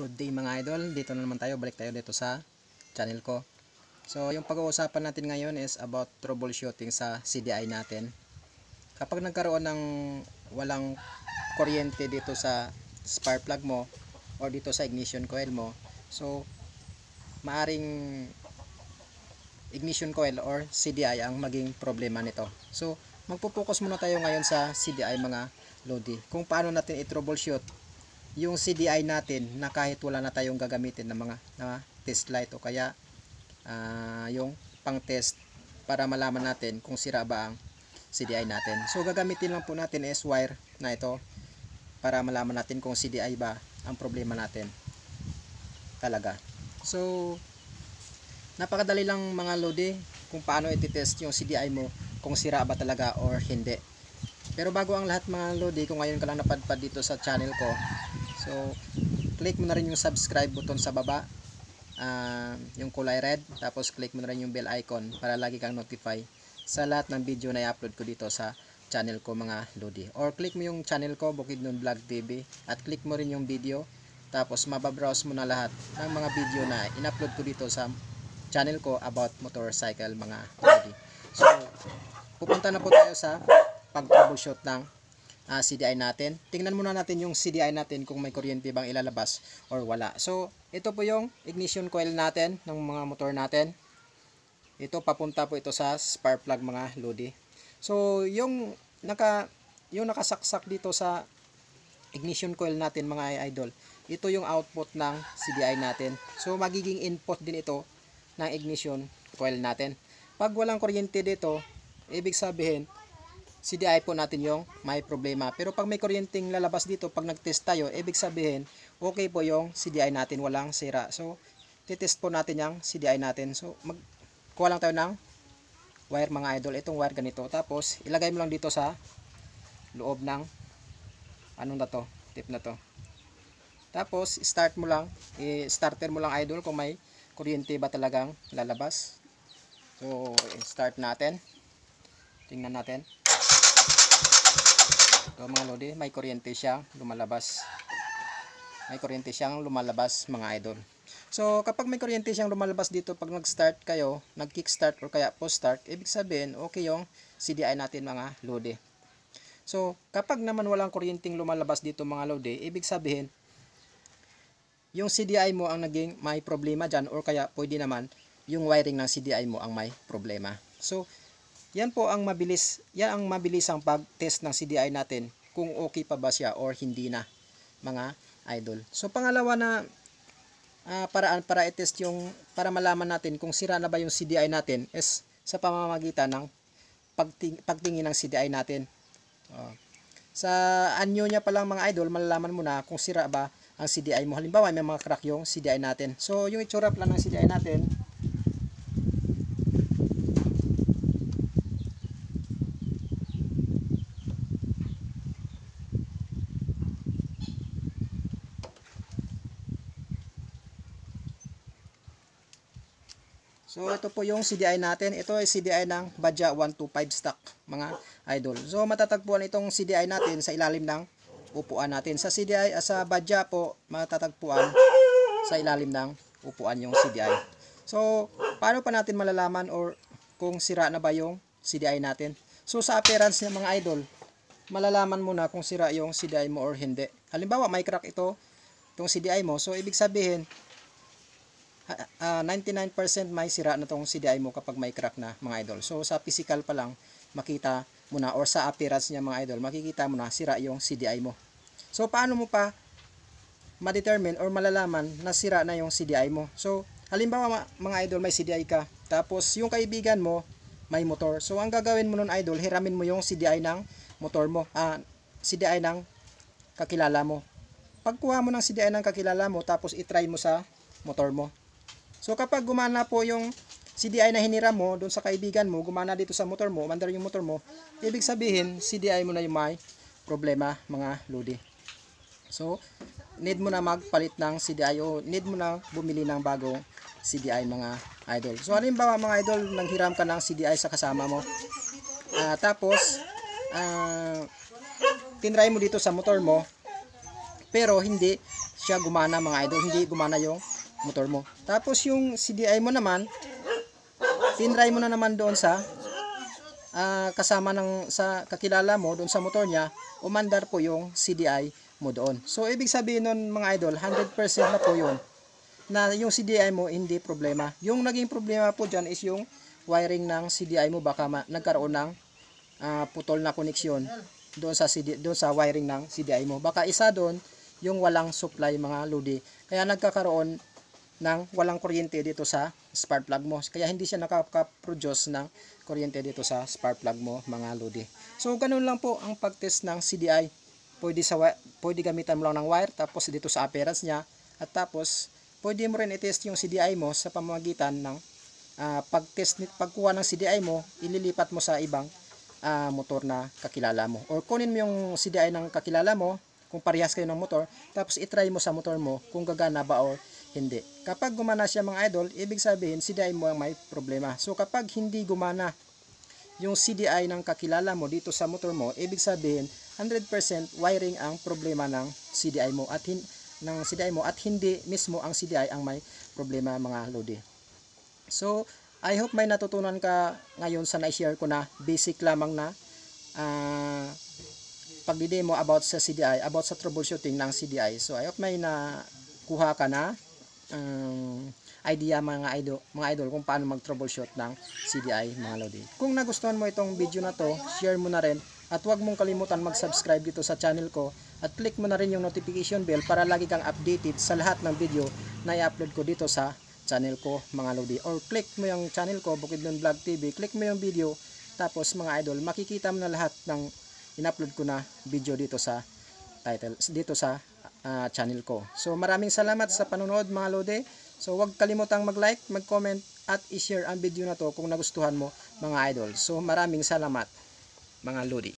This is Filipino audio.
Good day mga idol, dito na naman tayo, balik tayo dito sa channel ko. So yung pag-uusapan natin ngayon is about troubleshooting sa CDI natin. Kapag nagkaroon ng walang kuryente dito sa spark plug mo or dito sa ignition coil mo, so maaring ignition coil or CDI ang maging problema nito. So magpo-focus muna tayo ngayon sa CDI mga Lodi. Kung paano natin i-troubleshoot yung CDI natin na kahit wala na tayong gagamitin ng mga na test light o kaya uh, yung pang test para malaman natin kung sira ba ang CDI natin. So gagamitin lang po natin s wire na ito para malaman natin kung CDI ba ang problema natin talaga. So napakadali lang mga lodi kung paano iti-test yung CDI mo kung sira ba talaga or hindi. Pero bago ang lahat mga lodi, kung ngayon ka lang napadpad dito sa channel ko, So, click mo na rin yung subscribe button sa baba, uh, yung kulay red, tapos click mo na rin yung bell icon para lagi kang notify sa lahat ng video na i-upload ko dito sa channel ko mga Lodi. Or click mo yung channel ko, Bukid Nun Vlog TV, at click mo rin yung video, tapos mababrowse mo na lahat ng mga video na in-upload ko dito sa channel ko about motorcycle mga Lodi. So, pupunta na po tayo sa pag-troubleshoot ng uh, ah, CDI natin. Tingnan muna natin yung CDI natin kung may kuryente bang ilalabas or wala. So, ito po yung ignition coil natin ng mga motor natin. Ito papunta po ito sa spark plug mga lodi. So, yung naka yung nakasaksak dito sa ignition coil natin mga idol. Ito yung output ng CDI natin. So, magiging input din ito ng ignition coil natin. Pag walang kuryente dito, ibig sabihin CDI po natin yung may problema. Pero pag may kuryenteng lalabas dito, pag nag-test tayo, ibig sabihin, okay po yung CDI natin, walang sira. So, titest po natin yung CDI natin. So, magkuha lang tayo ng wire mga idol. Itong wire ganito. Tapos, ilagay mo lang dito sa loob ng anong na to, tip na to. Tapos, start mo lang, i-starter mo lang idol kung may kuryente ba talagang lalabas. So, start natin. Tingnan natin. So mga lodi, may kuryente siya lumalabas. May kuryente siyang lumalabas mga idol. So kapag may kuryente siyang lumalabas dito pag nag-start kayo, nag kick start or kaya post-start, ibig sabihin okay yung CDI natin mga lodi. So kapag naman walang kuryenteng lumalabas dito mga lodi, ibig sabihin yung CDI mo ang naging may problema dyan or kaya pwede naman yung wiring ng CDI mo ang may problema. So, yan po ang mabilis, yan ang mabilisang pag-test ng CDI natin kung okay pa ba siya or hindi na mga idol. So pangalawa na uh, paraan para i-test yung para malaman natin kung sira na ba yung CDI natin is sa pamamagitan ng pagting, pagtingin ng CDI natin. Uh, sa anyo niya pa lang mga idol, malalaman mo na kung sira ba ang CDI mo. Halimbawa, may mga crack yung CDI natin. So, yung itsura pala ng CDI natin, So ito po yung CDI natin. Ito ay CDI ng Badja 125 stock mga idol. So matatagpuan itong CDI natin sa ilalim ng upuan natin. Sa CDI ah, sa Badja po matatagpuan sa ilalim ng upuan yung CDI. So paano pa natin malalaman or kung sira na ba yung CDI natin? So sa appearance ng mga idol, malalaman mo na kung sira yung CDI mo or hindi. Halimbawa may crack ito, itong CDI mo. So ibig sabihin 99% ah, ah, may sira na tong CDI mo kapag may crack na mga idol. So sa physical pa lang makita mo na or sa appearance niya mga idol, makikita mo na sira yung CDI mo. So paano mo pa ma-determine or malalaman na sira na yung CDI mo? So halimbawa mga idol may CDI ka, tapos yung kaibigan mo may motor. So ang gagawin mo nun idol, hiramin mo yung CDI ng motor mo, ah, CDI ng kakilala mo. Pagkuha mo ng CDI ng kakilala mo, tapos itry mo sa motor mo. So kapag gumana po yung CDI na hiniram mo doon sa kaibigan mo, gumana dito sa motor mo, mandar yung motor mo, ibig sabihin CDI mo na yung may problema mga lodi. So need mo na magpalit ng CDI o need mo na bumili ng bagong CDI mga idol. So halimbawa mga idol, nanghiram ka ng CDI sa kasama mo. Uh, tapos uh, tinry mo dito sa motor mo pero hindi siya gumana mga idol, hindi gumana yung motor mo. Tapos yung CDI mo naman, tinry mo na naman doon sa uh, kasama ng sa kakilala mo doon sa motor niya, umandar po yung CDI mo doon. So ibig sabihin nun mga idol, 100% na po yun na yung CDI mo hindi problema. Yung naging problema po dyan is yung wiring ng CDI mo baka nagkaroon ng uh, putol na koneksyon doon sa CD doon sa wiring ng CDI mo. Baka isa doon yung walang supply mga lodi. Kaya nagkakaroon ng walang kuryente dito sa spark plug mo. Kaya hindi siya nakaka-produce ng kuryente dito sa spark plug mo mga lodi. So ganun lang po ang pagtest ng CDI. Pwede, sa, pwede gamitan mo lang ng wire tapos dito sa appearance niya at tapos pwede mo rin i-test yung CDI mo sa pamamagitan ng uh, pag-test, pagkuha ng CDI mo, ililipat mo sa ibang uh, motor na kakilala mo. Or kunin mo yung CDI ng kakilala mo, kung parehas kayo ng motor, tapos i-try mo sa motor mo kung gagana ba or hindi. Kapag gumana siya mga idol, ibig sabihin CDI mo ang may problema. So kapag hindi gumana yung CDI ng kakilala mo dito sa motor mo, ibig sabihin 100% wiring ang problema ng CDI mo at hin ng CDI mo at hindi mismo ang CDI ang may problema mga lodi. So, I hope may natutunan ka ngayon sa na-share ko na basic lamang na uh, pagdidemo about sa CDI, about sa troubleshooting ng CDI. So, I hope may nakuha ka na um, idea mga idol, mga idol kung paano mag troubleshoot ng CDI mga lodi. Kung nagustuhan mo itong video na to, share mo na rin at huwag mong kalimutan mag-subscribe dito sa channel ko at click mo na rin yung notification bell para lagi kang updated sa lahat ng video na i-upload ko dito sa channel ko mga lodi. Or click mo yung channel ko Bukidnon Vlog TV, click mo yung video tapos mga idol makikita mo na lahat ng in-upload ko na video dito sa title dito sa uh, channel ko. So maraming salamat sa panonood mga lode. So huwag kalimutang mag-like, mag-comment at i-share ang video na to kung nagustuhan mo mga idol. So maraming salamat mga lodi.